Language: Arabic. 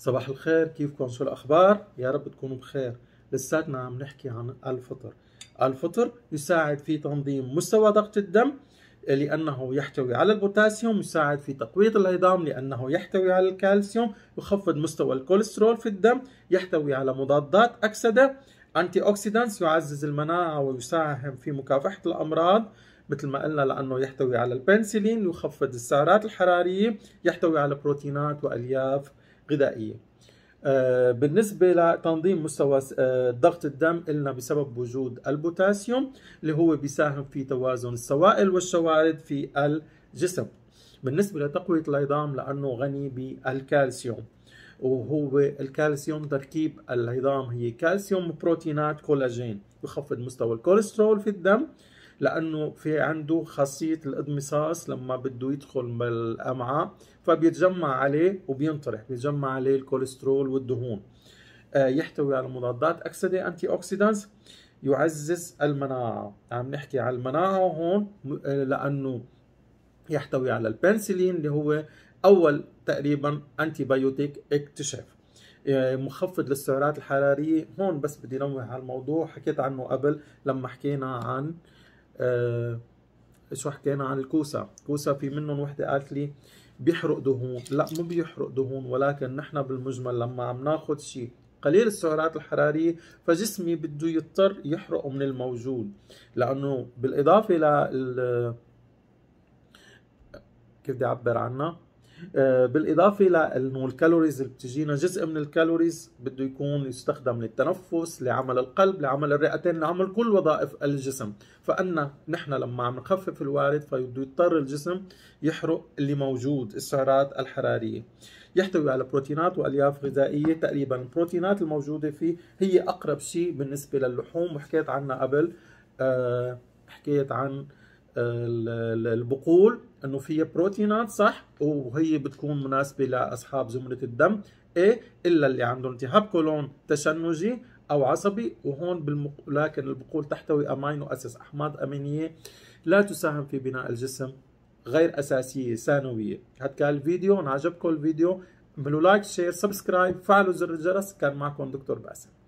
صباح الخير كيفكم شو الاخبار يا رب تكونوا بخير لساتنا عم نحكي عن الفطر الفطر يساعد في تنظيم مستوى ضغط الدم لأنه يحتوي على البوتاسيوم يساعد في تقويض العظام لأنه يحتوي على الكالسيوم يخفض مستوى الكوليسترول في الدم يحتوي على مضادات أكسدة أنتي أوكسيدانس يعزز المناعة ويساهم في مكافحة الأمراض مثل ما قلنا لأنه يحتوي على البنسلين يخفض السعرات الحرارية يحتوي على بروتينات وألياف غذائية آه، بالنسبة لتنظيم مستوى آه، ضغط الدم قلنا بسبب وجود البوتاسيوم اللي هو بيساهم في توازن السوائل والشوارد في الجسم بالنسبة لتقوية العظام لأنه غني بالكالسيوم وهو الكالسيوم تركيب العظام هي كالسيوم بروتينات كولاجين يخفض مستوى الكوليسترول في الدم لانه في عنده خاصيه الاضمصاص لما بده يدخل بالامعاء فبيتجمع عليه وبينطرح بيتجمع عليه الكوليسترول والدهون آه، يحتوي على مضادات اكسده انتي اوكسيدانس يعزز المناعه عم نحكي على المناعه هون آه، لانه يحتوي على البنسلين اللي هو اول تقريبا انتي بايوتيك اكتشف مخفض للسعرات الحراريه هون بس بدي نوه على الموضوع حكيت عنه قبل لما حكينا عن آه، شو حكينا عن الكوسة الكوسة في منهم وحدة قالت لي بيحرق دهون لا مو بيحرق دهون ولكن نحن بالمجمل لما عم ناخذ شيء قليل السعرات الحرارية فجسمي بده يضطر يحرق من الموجود لأنه بالإضافة لل كيف بدي أعبر عنها آه، بالاضافه لانه الكالوريز اللي بتجينا جزء من الكالوريز بده يكون يستخدم للتنفس لعمل القلب لعمل الرئتين لعمل كل وظائف الجسم فأنا نحن لما عم نخفف الوارد فبده يضطر الجسم يحرق اللي موجود السعرات الحراريه يحتوي على بروتينات والياف غذائيه تقريبا البروتينات الموجوده فيه هي اقرب شيء بالنسبه للحوم وحكيت عنها قبل أه حكيت عن البقول انه فيها بروتينات صح وهي بتكون مناسبه لاصحاب زمره الدم ايه الا اللي عندهم التهاب كولون تشنجي او عصبي وهون بالمق... لكن البقول تحتوي امينو اسس احماض امينيه لا تساهم في بناء الجسم غير اساسيه ثانويه هاد كان الفيديو انا عجبكم الفيديو اعملوا لايك شير سبسكرايب فعلوا زر الجرس كان معكم دكتور باسم